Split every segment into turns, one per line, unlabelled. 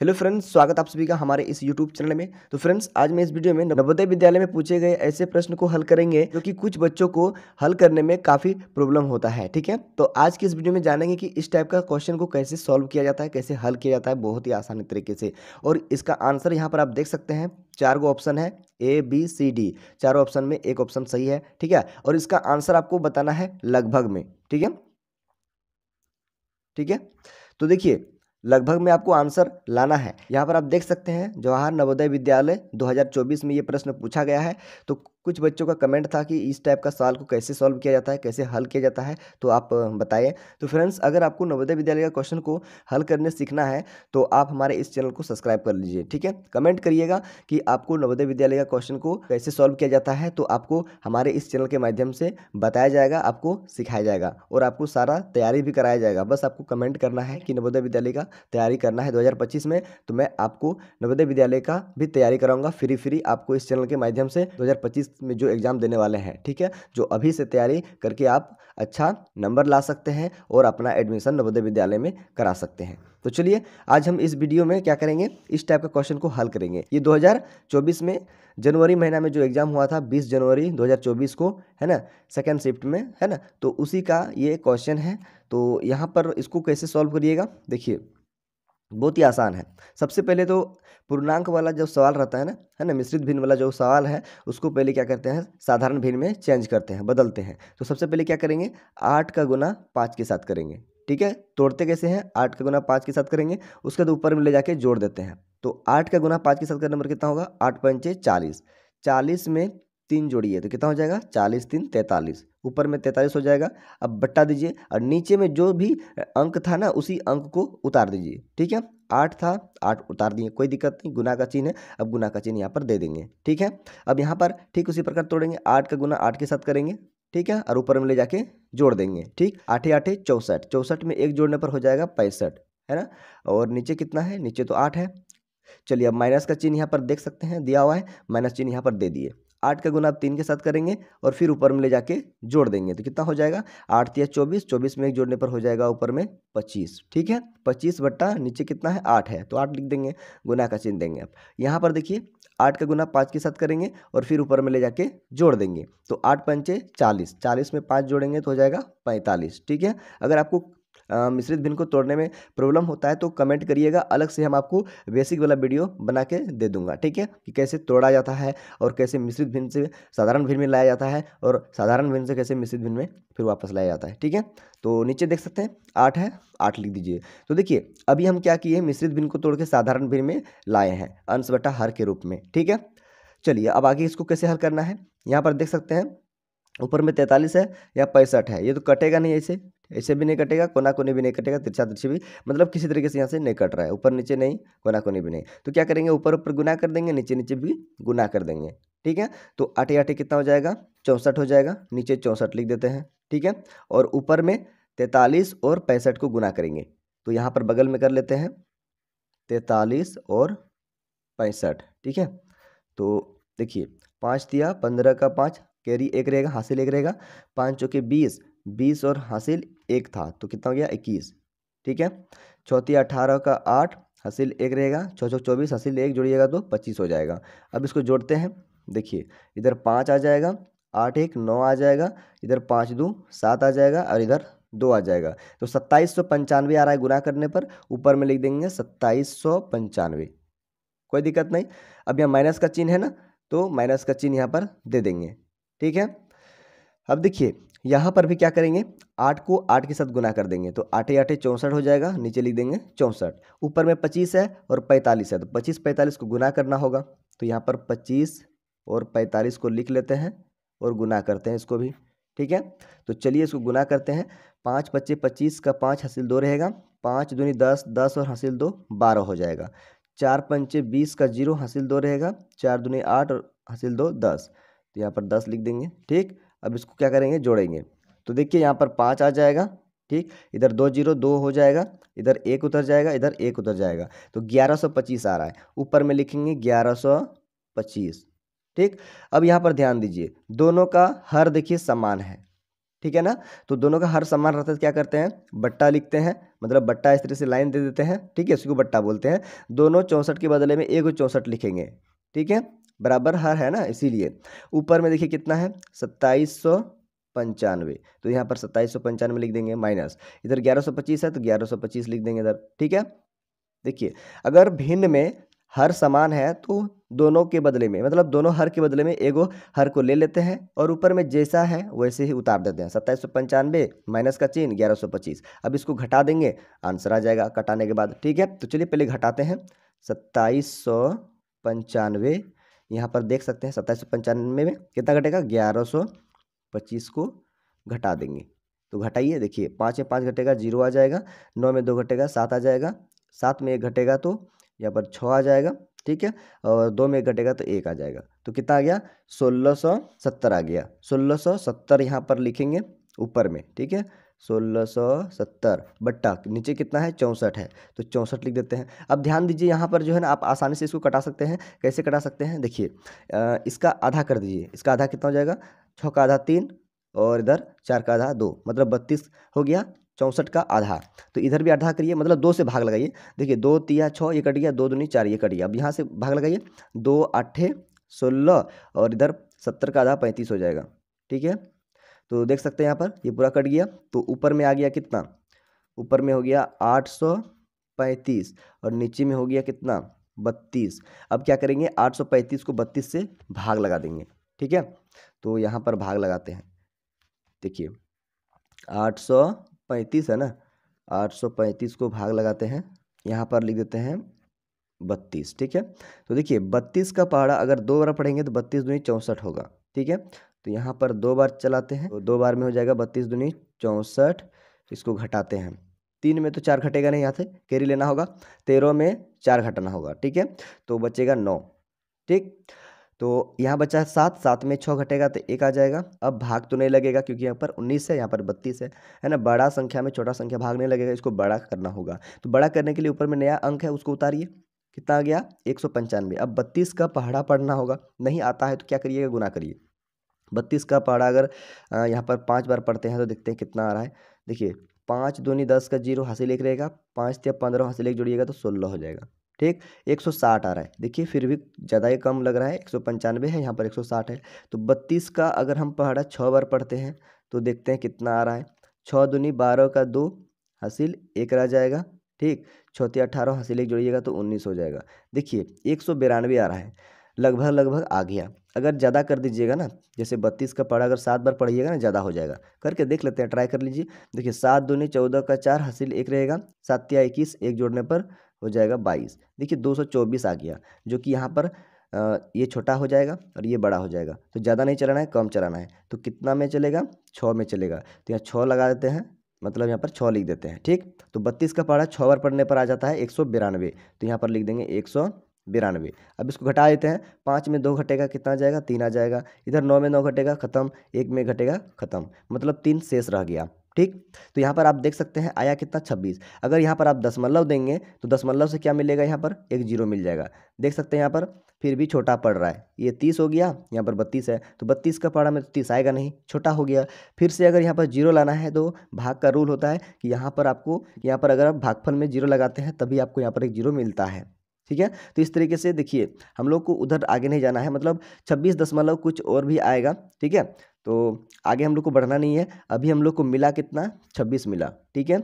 hello friends स्वागत आप सभी का हमारे इस यूट्यूब चैनल में तो फ्रेंड्स आज मैं इस वीडियो में नवोदय विद्यालय में पूछे गए ऐसे प्रश्न को हल करेंगे जो कि कुछ बच्चों को हल करने में काफ़ी प्रॉब्लम होता है ठीक है तो आज की इस वीडियो में जानेंगे कि इस टाइप का क्वेश्चन को कैसे सॉल्व किया जाता है कैसे हल किया जाता है बहुत ही आसानी तरीके से और इसका आंसर यहाँ पर आप देख सकते हैं चार गो ऑप्शन है ए बी सी डी चारों ऑप्शन में एक ऑप्शन सही है ठीक है और इसका आंसर आपको बताना है लगभग में ठीक है ठीक है तो देखिए लगभग में आपको आंसर लाना है यहाँ पर आप देख सकते हैं जवाहर नवोदय विद्यालय 2024 में ये प्रश्न पूछा गया है तो कुछ बच्चों का कमेंट था कि इस टाइप का सवाल को कैसे सॉल्व किया जाता है कैसे हल किया जाता है तो आप बताएं तो फ्रेंड्स अगर आपको नवोदय विद्यालय का क्वेश्चन को हल करने सीखना है तो आप हमारे इस चैनल को सब्सक्राइब कर लीजिए ठीक है कमेंट करिएगा कि आपको नवोदय विद्यालय का क्वेश्चन को कैसे सॉल्व किया जाता है तो आपको हमारे इस चैनल के माध्यम से बताया जाएगा आपको सिखाया जाएगा और आपको सारा तैयारी भी कराया जाएगा बस आपको कमेंट करना है कि नवोदय विद्यालय का तैयारी करना है दो में तो मैं आपको नवोदय विद्यालय का भी तैयारी कराऊंगा फ्री फ्री आपको इस चैनल के माध्यम से दो में जो एग्ज़ाम देने वाले हैं ठीक है जो अभी से तैयारी करके आप अच्छा नंबर ला सकते हैं और अपना एडमिशन नवोदय विद्यालय में करा सकते हैं तो चलिए आज हम इस वीडियो में क्या करेंगे इस टाइप का क्वेश्चन को हल करेंगे ये 2024 में जनवरी महीना में जो एग्ज़ाम हुआ था 20 जनवरी 2024 को है ना सेकेंड शिफ्ट में है ना तो उसी का ये क्वेश्चन है तो यहाँ पर इसको कैसे सॉल्व करिएगा देखिए बहुत ही आसान है सबसे पहले तो पूर्णांक वाला जो सवाल रहता है ना है ना मिश्रित भिन्न वाला जो सवाल है उसको पहले क्या करते हैं साधारण भिन्न में चेंज करते हैं बदलते हैं तो सबसे पहले क्या करेंगे आठ का गुना पाँच के साथ करेंगे ठीक है तोड़ते कैसे हैं आठ का गुना पाँच के साथ करेंगे उसके बाद ऊपर में ले जाके जोड़ देते हैं तो आठ का गुना पाँच के साथ का नंबर कितना होगा आठ पंचे चालीस चालीस में तीन जोड़िए तो कितना हो जाएगा चालीस तीन तैंतालीस ऊपर में तैंतालीस हो जाएगा अब बट्टा दीजिए और नीचे में जो भी अंक था ना उसी अंक को उतार दीजिए ठीक है आठ था आठ उतार दिए कोई दिक्कत नहीं गुना का चिन्ह है अब गुना का चिन्ह यहाँ पर दे देंगे ठीक है अब यहाँ पर ठीक उसी प्रकार तोड़ेंगे आठ का गुना आठ के साथ करेंगे ठीक है और ऊपर में ले जाके जोड़ देंगे ठीक आठे आठे चौंसठ चौंसठ में एक जोड़ने पर हो जाएगा पैंसठ है ना और नीचे कितना है नीचे तो आठ है चलिए अब माइनस का चिन्ह यहाँ पर देख सकते हैं दिया हुआ है माइनस चिन्ह यहाँ पर दे दिए आठ का गुना आप तीन के साथ करेंगे और फिर ऊपर में ले जाके जोड़ देंगे तो कितना हो जाएगा आठ तीस चौबीस चौबीस में एक जोड़ने पर हो जाएगा ऊपर में पच्चीस ठीक है पच्चीस बट्टा नीचे कितना है आठ है तो आठ लिख देंगे गुना का चिन्ह देंगे आप यहाँ पर देखिए आठ का गुना पाँच के साथ करेंगे और फिर ऊपर में ले जाके जोड़ देंगे तो आठ पंचे चालीस चालीस में पाँच जोड़ेंगे तो हो जाएगा पैंतालीस ठीक है अगर आपको मिश्रित भिन्न को तोड़ने में प्रॉब्लम होता है तो कमेंट करिएगा अलग से हम आपको बेसिक वाला वीडियो बना के दे दूंगा ठीक है कि कैसे तोड़ा जाता है और कैसे मिश्रित भिन्न से साधारण भिन्न में लाया जाता है और साधारण भिन्न से कैसे मिश्रित भिन्न में फिर वापस लाया जाता है ठीक है तो नीचे देख सकते हैं आठ है आठ लिख दीजिए तो देखिए अभी हम क्या किए मिश्रित भिन्न को तोड़ के साधारण भिन्न में लाए हैं अंश बटा हर के रूप में ठीक है चलिए अब आगे इसको कैसे हल करना है यहाँ पर देख सकते हैं ऊपर में तैंतालीस है या पैंसठ है ये तो कटेगा नहीं ऐसे ऐसे भी नहीं कटेगा कोना कोने भी नहीं कटेगा तिरछा तिरछी भी मतलब किसी तरीके से यहाँ से नहीं कट रहा है ऊपर नीचे नहीं कोना कोने भी नहीं तो क्या करेंगे ऊपर ऊपर गुना कर देंगे नीचे नीचे भी गुना कर देंगे ठीक है तो आठे आठे कितना हो जाएगा चौंसठ हो जाएगा नीचे चौंसठ लिख देते हैं ठीक है और ऊपर में तैंतालीस और पैंसठ को गुना करेंगे तो यहाँ पर बगल में कर लेते हैं तैंतालीस और पैंसठ ठीक है तो देखिए पाँच दिया पंद्रह का पाँच कैरी एक रहेगा हासिल एक रहेगा पाँच चौके बीस बीस और हासिल एक था तो कितना हो गया इक्कीस ठीक है चौथी अठारह का आठ हसील एक रहेगा चौ चौक चौबीस हसील एक जोड़िएगा तो पच्चीस हो जाएगा अब इसको जोड़ते हैं देखिए इधर पाँच आ जाएगा आठ एक नौ आ जाएगा इधर पाँच दो सात आ जाएगा और इधर दो आ जाएगा तो सत्ताईस सौ पंचानवे आ रहा है गुना करने पर ऊपर में लिख देंगे सत्ताईस सौ पंचानवे कोई दिक्कत नहीं अब यहाँ माइनस का चिन्ह है ना तो माइनस का चिन्ह यहाँ पर दे देंगे ठीक है अब देखिए यहाँ पर भी क्या करेंगे आठ को आठ के साथ गुना कर देंगे तो आठे आठे चौंसठ हो जाएगा नीचे लिख देंगे चौंसठ ऊपर में पच्चीस है और पैंतालीस है तो पच्चीस पैंतालीस को गुना करना होगा तो यहाँ पर पच्चीस और पैंतालीस को लिख लेते हैं और गुना करते हैं इसको भी ठीक है तो चलिए इसको गुना करते हैं पाँच पच्चे पच्चीस का पाँच हासिल दो रहेगा पाँच दूनी दस दस और हासिल दो बारह हो जाएगा चार पंचे बीस का जीरो हासिल दो रहेगा चार दूनी आठ और हासिल दो दस तो यहाँ पर दस लिख देंगे ठीक अब इसको क्या करेंगे जोड़ेंगे तो देखिए यहाँ पर पाँच आ जाएगा ठीक इधर दो जीरो दो हो जाएगा इधर एक उतर जाएगा इधर एक उतर जाएगा तो ग्यारह सौ पच्चीस आ रहा है ऊपर में लिखेंगे ग्यारह सौ पच्चीस ठीक अब यहाँ पर ध्यान दीजिए दोनों का हर देखिए समान है ठीक है ना तो दोनों का हर समान रहता है तो क्या करते हैं बट्टा लिखते हैं मतलब बट्टा इस तरह से लाइन दे देते हैं ठीक है उसको बट्टा बोलते हैं दोनों चौंसठ के बदले में एक चौंसठ लिखेंगे ठीक है बराबर हर है ना इसीलिए ऊपर में देखिए कितना है सत्ताईस सौ पंचानवे तो यहाँ पर सत्ताईस सौ पंचानवे लिख देंगे माइनस इधर ग्यारह सौ पच्चीस है तो ग्यारह सौ पच्चीस लिख देंगे इधर ठीक है देखिए अगर भिन्न में हर समान है तो दोनों के बदले में मतलब दोनों हर के बदले में एगो हर को ले लेते हैं और ऊपर में जैसा है वैसे ही उतार देते हैं सत्ताईस सौ पंचानवे माइनस का चिन्ह ग्यारह सौ पच्चीस अब इसको घटा देंगे आंसर आ जाएगा कटाने के बाद ठीक है तो चलिए पहले घटाते हैं सत्ताईस सौ पंचानवे यहाँ पर देख सकते हैं सत्ताईस सौ पंचानवे में कितना घटेगा ग्यारह सौ पच्चीस को घटा देंगे तो घटाइए देखिए पाँच में पाँच घटेगा जीरो आ जाएगा नौ में दो घटेगा सात आ जाएगा सात में एक घटेगा तो यहाँ पर छः आ जाएगा ठीक है और दो में घटेगा तो एक आ जाएगा तो कितना आ गया सोलह सौ सत्तर आ गया सोलह सौ सत्तर यहाँ पर लिखेंगे ऊपर में ठीक है सोलह सौ सत्तर बट्टा नीचे कितना है चौंसठ है तो चौंसठ लिख देते हैं अब ध्यान दीजिए यहाँ पर जो है ना आप आसानी से इसको कटा सकते हैं कैसे कटा सकते हैं देखिए इसका आधा कर दीजिए इसका आधा कितना हो जाएगा छः का आधा तीन और इधर चार का आधा दो मतलब बत्तीस हो गया चौंसठ का आधा तो इधर भी आधा करिए मतलब दो से भाग लगाइए देखिए दो तिया छः ये कट गया दो दूनी चार ये कट गया अब यहाँ से भाग लगाइए दो आठे सोलह और इधर सत्तर का आधा पैंतीस हो जाएगा ठीक है तो देख सकते हैं यहाँ पर ये पूरा कट गया तो ऊपर में आ गया कितना ऊपर में हो गया आठ सौ पैंतीस और नीचे में हो गया कितना बत्तीस अब क्या करेंगे आठ सौ पैंतीस को बत्तीस से भाग लगा देंगे ठीक है तो यहाँ पर भाग लगाते हैं देखिए आठ सौ पैंतीस है ना आठ सौ पैंतीस को भाग लगाते हैं यहाँ पर लिख देते हैं बत्तीस ठीक है तो देखिए बत्तीस का पहाड़ा अगर दो बार पढ़ेंगे तो बत्तीस दो चौंसठ होगा ठीक है तो यहाँ पर दो बार चलाते हैं तो दो बार में हो जाएगा बत्तीस दूनी चौंसठ इसको घटाते हैं तीन में तो चार घटेगा नहीं यहाँ से कैरी लेना होगा तेरह में चार घटाना होगा ठीक है तो बचेगा नौ ठीक तो यहाँ बचा है सात सात में छः घटेगा तो एक आ जाएगा अब भाग तो नहीं लगेगा क्योंकि यहाँ पर उन्नीस है यहाँ पर बत्तीस है है ना बड़ा संख्या में छोटा संख्या भाग नहीं लगेगा इसको बड़ा करना होगा तो बड़ा करने के लिए ऊपर में नया अंक है उसको उतारिए कितना आ गया एक अब बत्तीस का पहाड़ा पढ़ना होगा नहीं आता है तो क्या करिएगा गुना करिए बत्तीस का पारा अगर यहाँ पर पाँच बार पढ़ते हैं तो देखते हैं कितना आ रहा है देखिए पाँच दूनी दस का जीरो हंसी लेख रहेगा पाँच या पंद्रह हंसी लेख जोड़िएगा तो सोलह हो जाएगा ठीक एक सौ साठ आ रहा है देखिए फिर भी ज़्यादा ही कम लग रहा है एक सौ पंचानवे है यहाँ पर एक सौ साठ है तो बत्तीस का अगर हम पहाड़ा छः बार पढ़ते हैं तो देखते हैं कितना आ रहा है छः दूनी बारह का दो हासिल एक रह जाएगा ठीक छः अठारह हासिल एक जोड़िएगा तो उन्नीस हो जाएगा देखिए एक सौ बिरानवे आ रहा है लगभग लगभग आ गया अगर ज़्यादा कर दीजिएगा ना जैसे बत्तीस का पढ़ा अगर सात बार पढ़िएगा ना ज़्यादा हो जाएगा करके देख लेते हैं ट्राई कर लीजिए देखिए सात दूनी चौदह का चार हासिल एक रहेगा सात या इक्कीस एक जोड़ने पर हो जाएगा बाईस देखिए दो सौ चौबीस आ गया जो कि यहाँ पर ये छोटा हो जाएगा और ये बड़ा हो जाएगा तो ज़्यादा नहीं चलाना है कम चलाना है तो कितना में चलेगा छः में चलेगा तो यहाँ छः लगा देते हैं मतलब यहाँ पर छः लिख देते हैं ठीक तो बत्तीस का पारा छः बार पढ़ने पर आ जाता है एक सौ बिरानवे तो यहाँ पर लिख देंगे एक सौ बिरानवे अब इसको घटा देते हैं पाँच में दो घटेगा कितना जाएगा तीन आ जाएगा इधर नौ में नौ घटेगा खत्म एक में घटेगा खत्म मतलब तीन शेष रह गया ठीक तो यहाँ पर आप देख सकते हैं आया कितना छब्बीस अगर यहाँ पर आप दशमलव देंगे तो दशमलव से क्या मिलेगा यहाँ पर एक जीरो मिल जाएगा देख सकते हैं यहाँ पर फिर भी छोटा पड़ रहा है ये तीस हो गया यहाँ पर बत्तीस है तो बत्तीस का पड़ा में तो तीस आएगा नहीं छोटा हो गया फिर से अगर यहाँ पर जीरो लाना है तो भाग का रूल होता है कि यहाँ पर आपको यहाँ पर अगर आप भागफल में जीरो लगाते हैं तभी आपको यहाँ पर एक जीरो मिलता है ठीक है तो इस तरीके से देखिए हम लोग को उधर आगे नहीं जाना है मतलब छब्बीस दशमलव कुछ और भी आएगा ठीक है तो आगे हम लोग को बढ़ना नहीं है अभी हम लोग को मिला कितना छब्बीस मिला ठीक है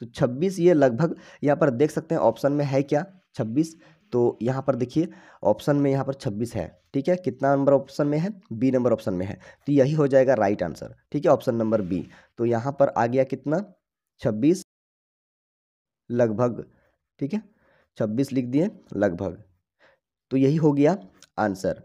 तो छब्बीस ये लगभग यहाँ पर देख सकते हैं ऑप्शन में है क्या छब्बीस तो यहाँ पर देखिए ऑप्शन में यहाँ पर छब्बीस है ठीक है कितना नंबर ऑप्शन में है बी नंबर ऑप्शन में है तो यही हो जाएगा राइट आंसर ठीक है ऑप्शन नंबर बी तो यहाँ पर आ गया कितना छब्बीस लगभग ठीक है छब्बीस लिख दिए लगभग तो यही हो गया आंसर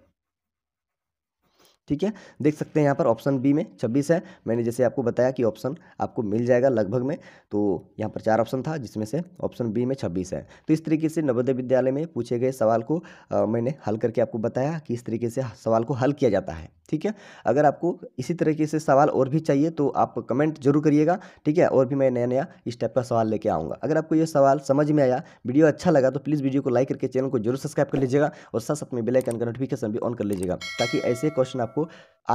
ठीक है देख सकते हैं यहाँ पर ऑप्शन बी में छब्बीस है मैंने जैसे आपको बताया कि ऑप्शन आपको मिल जाएगा लगभग में तो यहाँ पर चार ऑप्शन था जिसमें से ऑप्शन बी में छब्बीस है तो इस तरीके से नवोदय विद्यालय में पूछे गए सवाल को आ, मैंने हल करके आपको बताया कि इस तरीके से सवाल को हल किया जाता है ठीक है अगर आपको इसी तरीके से सवाल और भी चाहिए तो आप कमेंट जरूर करिएगा ठीक है और भी मैं नया नया इस टाइप का सवाल लेके आऊँगा अगर आपको ये सवाल समझ में आया वीडियो अच्छा लगा तो प्लीज़ वीडियो को लाइक करके चैनल को जरूर सब्सक्राइब कर लीजिएगा और साथ साथ में बेलाइकन का नोटिफिकेशन भी ऑन कर लीजिएगा ताकि ऐसे क्वेश्चन आपको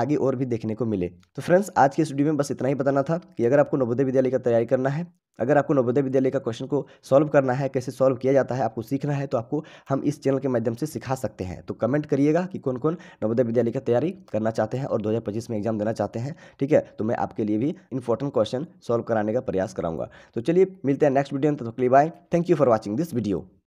आगे और भी देखने को मिले तो फ्रेंड्स आज के इस वीडियो में बस इतना ही बताना था कि अगर आपको नवोदय विद्यालय का तैयारी करना है अगर आपको नवोदय विद्यालय का क्वेश्चन को सॉल्व करना है कैसे सॉल्व किया जाता है आपको सीखना है तो आपको हम इस चैनल के माध्यम से सिखा सकते हैं तो कमेंट करिएगा कि कौन कौन नवोदय विद्यालय की तैयारी करना चाहते हैं और 2025 में एग्जाम देना चाहते हैं ठीक है तो मैं आपके लिए भी इंपॉर्टेंट क्वेश्चन सॉल्व कराने का प्रयास कराऊंगा तो चलिए मिलते हैं नेक्स्ट वीडियो में तो bye thank you for watching this video